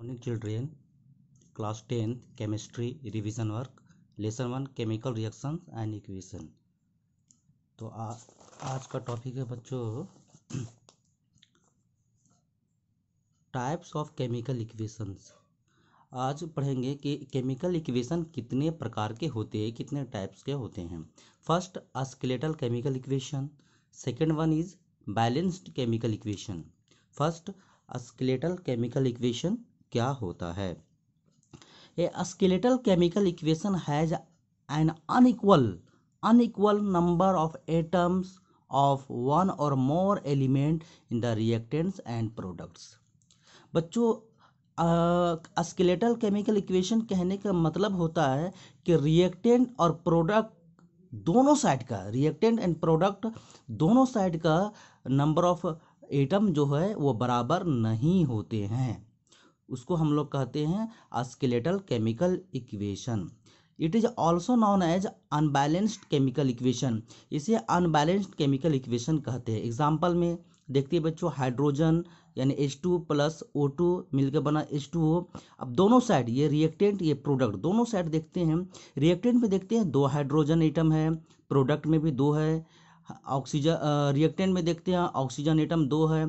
morning children class 10 chemistry revision work lesson one chemical reaction and equation तो आ, आज का टॉपिक है बच्चों टाइप्स ऑफ केमिकल इक्वेशंस आज पढ़ेंगे कि केमिकल इक्वेशन कितने प्रकार के होते हैं कितने टाइप्स के होते हैं first skeletal chemical equation second one is balanced chemical equation first skeletal chemical equation क्या होता है a skeletal chemical equation has an unequal unequal number of atoms of one और more element in the reactants and products बच्चों skeletal chemical equation कहने का मतलब होता है कि रिएक्टेंट और प्रोडक्ट दोनों साइड का रिएक्टेंट एंड प्रोडक्ट दोनों साइड का नंबर ऑफ एटम जो है वो बराबर नहीं होते हैं उसको हम लोग कहते हैं skeletal chemical equation it is also known as unbalanced chemical equation इसे अनबैलेंस्ड केमिकल इक्वेशन कहते हैं एग्जाम्पल में देखते हैं बच्चों हाइड्रोजन यानी H two plus O two मिलकर बना एच टू ओ अब दोनों साइड ये रिएक्टेंट ये प्रोडक्ट दोनों साइड देखते हैं रिएक्टेंट में देखते हैं दो हाइड्रोजन एटम है प्रोडक्ट में भी दो है ऑक्सीजन रिएक्टेंट में देखते हैं ऑक्सीजन एटम दो है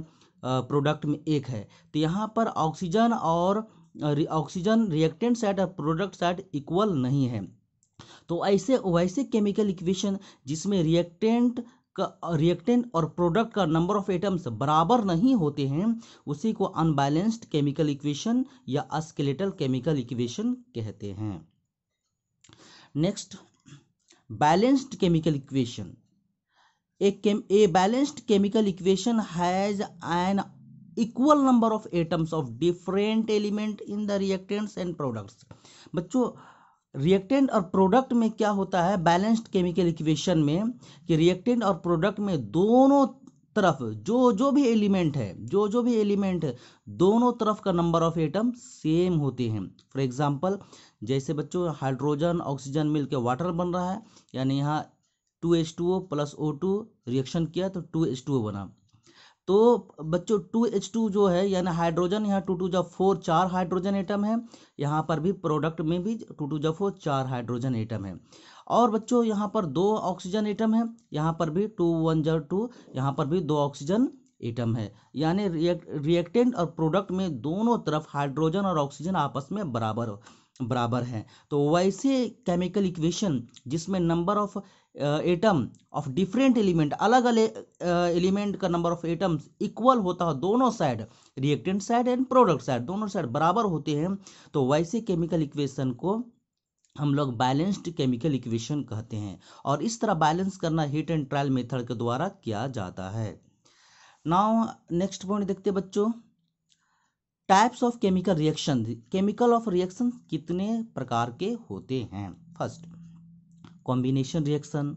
प्रोडक्ट में एक है तो यहाँ पर ऑक्सीजन और ऑक्सीजन रिएक्टेंट साइड और प्रोडक्ट साइड इक्वल नहीं है तो ऐसे वैसे केमिकल इक्वेशन जिसमें रिएक्टेंट का रिएक्टेंट और प्रोडक्ट का नंबर ऑफ एटम्स बराबर नहीं होते हैं उसी को अनबैलेंस्ड केमिकल इक्वेशन या अस्केलेटल केमिकल इक्वेशन कहते हैं next balanced chemical equation a balanced chemical equation has an equal number of atoms of different element in the reactants and products बच्चों रिएक्टेंट और प्रोडक्ट में क्या होता है बैलेंस्ड केमिकल इक्वेशन में कि रिएक्टेंट और प्रोडक्ट में दोनों तरफ जो जो भी एलिमेंट है जो जो भी एलिमेंट है दोनों तरफ का नंबर ऑफ एटम सेम होते हैं फॉर एग्जांपल जैसे बच्चों हाइड्रोजन ऑक्सीजन मिलके वाटर बन रहा है यानी यहाँ two H two O plus O two reaction किया तो टू एच टू ओ बना तो बच्चों टू एच टू जो है यानी हाइड्रोजन यहाँ टू टू जब फोर चार हाइड्रोजन एटम है यहाँ पर भी प्रोडक्ट में भी टू टू जब फोर चार हाइड्रोजन एटम है और बच्चों यहाँ पर दो ऑक्सीजन एटम है यहाँ पर भी टू वन जा टू यहाँ पर भी दो ऑक्सीजन एटम है यानी रिएक्ट रिएक्टेंट और प्रोडक्ट में दोनों तरफ हाइड्रोजन और ऑक्सीजन आपस में बराबर बराबर हैं तो वैसे केमिकल इक्वेशन जिसमें number of atom of different element अलग अलग एलिमेंट का नंबर ऑफ एटम्स इक्वल होता है दोनों side reactant side and product side दोनों साइड बराबर होते हैं तो वैसे केमिकल इक्वेशन को हम लोग बैलेंस्ड केमिकल इक्वेशन कहते हैं और इस तरह बैलेंस करना हीट एंड ट्रायल मेथड के द्वारा किया जाता है नाउ नेक्स्ट पॉइंट देखते बच्चों types of chemical reaction chemical of reaction कितने प्रकार के होते हैं फर्स्ट कॉम्बिनेशन रिएक्शन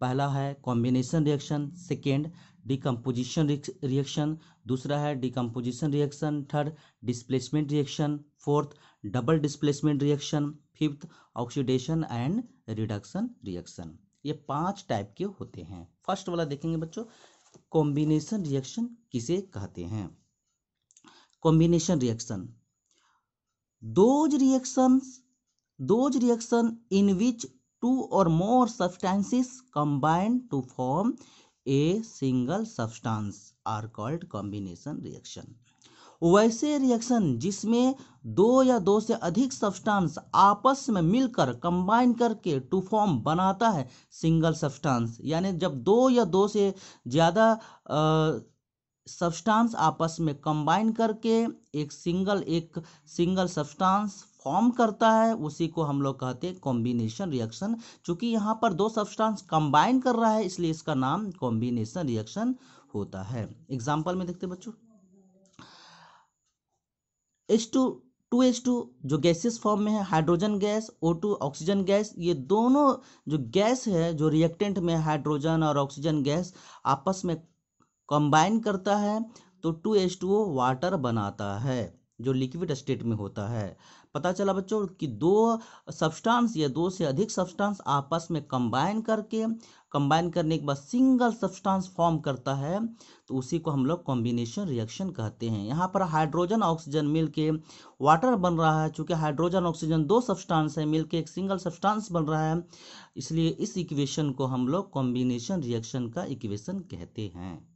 पहला है combination reaction second decomposition reaction दूसरा है decomposition reaction third displacement reaction fourth double displacement reaction fifth oxidation and reduction reaction ये पांच टाइप के होते हैं फर्स्ट वाला देखेंगे बच्चों कॉम्बिनेशन रिएक्शन किसे कहते हैं combination reaction those reaction those reaction in which two और more substances combine to form a single substance are called combination reaction वैसे रिएक्शन जिसमें दो या दो से अधिक सब्सटेंस आपस में मिलकर कंबाइन करके टू फॉर्म बनाता है सिंगल सब्सटेंस यानी जब दो या दो से ज़्यादा सब्सटेंस आपस में कंबाइन करके एक सिंगल एक सिंगल सब्सटेंस फॉर्म करता है उसी को हम लोग कहते हैं कॉम्बिनेशन रिएक्शन चूंकि यहाँ पर दो सब्सटेंस कंबाइन कर रहा है इसलिए इसका नाम कॉम्बिनेशन रिएक्शन होता है एग्जाम्पल में देखते बच्चों H two two H two जो गैसेस फॉर्म में है hydrogen gas O two oxygen gas ये दोनों जो गैस है जो रिएक्टेंट में हाइड्रोजन और ऑक्सीजन गैस आपस में कंबाइन करता है तो टू एच टू वाटर बनाता है जो लिक्विड स्टेट में होता है पता चला बच्चों कि दो सब्सटेंस या दो से अधिक सब्सटेंस आपस में कंबाइन करके कंबाइन करने के बाद सिंगल सब्सटेंस फॉर्म करता है तो उसी को हम लोग कॉम्बिनेशन रिएक्शन कहते हैं यहाँ पर हाइड्रोजन ऑक्सीजन मिलके वाटर बन रहा है चूँकि हाइड्रोजन ऑक्सीजन दो सब्सटेंस है मिल एक सिंगल सब्सटेंस बन रहा है इसलिए इस इक्वेशन को हम लोग कॉम्बिनेशन रिएक्शन का इक्वेशन कहते हैं